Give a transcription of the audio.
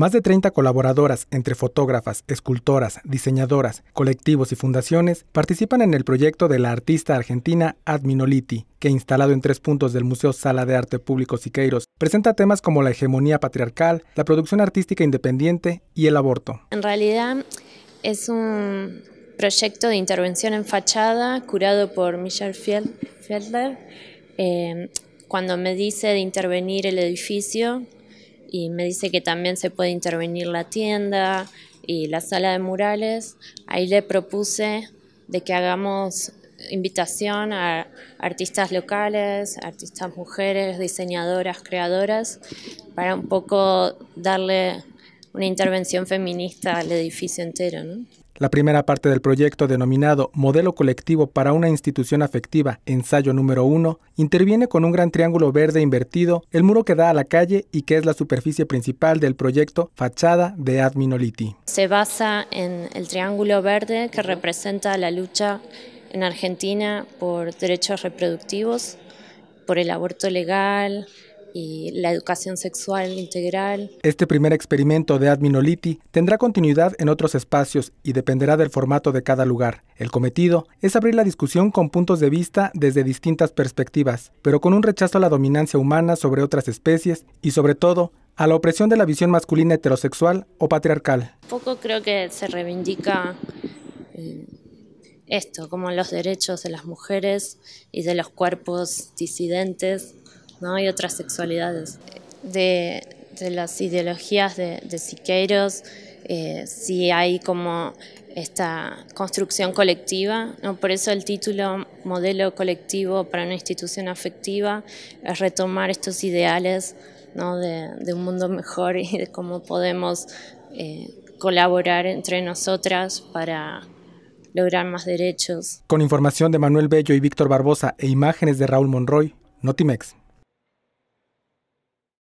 Más de 30 colaboradoras, entre fotógrafas, escultoras, diseñadoras, colectivos y fundaciones, participan en el proyecto de la artista argentina Adminoliti, que instalado en tres puntos del Museo Sala de Arte Público Siqueiros, presenta temas como la hegemonía patriarcal, la producción artística independiente y el aborto. En realidad es un proyecto de intervención en fachada curado por Michelle Fiedler. Eh, cuando me dice de intervenir el edificio, y me dice que también se puede intervenir la tienda y la sala de murales. Ahí le propuse de que hagamos invitación a artistas locales, artistas mujeres, diseñadoras, creadoras, para un poco darle una intervención feminista al edificio entero. La primera parte del proyecto denominado Modelo Colectivo para una Institución Afectiva, ensayo número uno, interviene con un gran triángulo verde invertido, el muro que da a la calle y que es la superficie principal del proyecto Fachada de Adminoliti. Se basa en el triángulo verde que representa la lucha en Argentina por derechos reproductivos, por el aborto legal, y la educación sexual integral. Este primer experimento de Adminoliti tendrá continuidad en otros espacios y dependerá del formato de cada lugar. El cometido es abrir la discusión con puntos de vista desde distintas perspectivas, pero con un rechazo a la dominancia humana sobre otras especies y sobre todo a la opresión de la visión masculina heterosexual o patriarcal. Poco creo que se reivindica eh, esto, como los derechos de las mujeres y de los cuerpos disidentes ¿no? y otras sexualidades. De, las ideologías de, de Siqueiros, eh, sí hay como esta construcción colectiva, ¿no? por eso el título Modelo Colectivo para una institución afectiva es retomar estos ideales ¿no? de, un mundo mejor y de cómo podemos eh, colaborar entre nosotras para lograr más derechos. Con información de Manuel Bello y Víctor Barbosa e imágenes de Raúl Monroy, Notimex.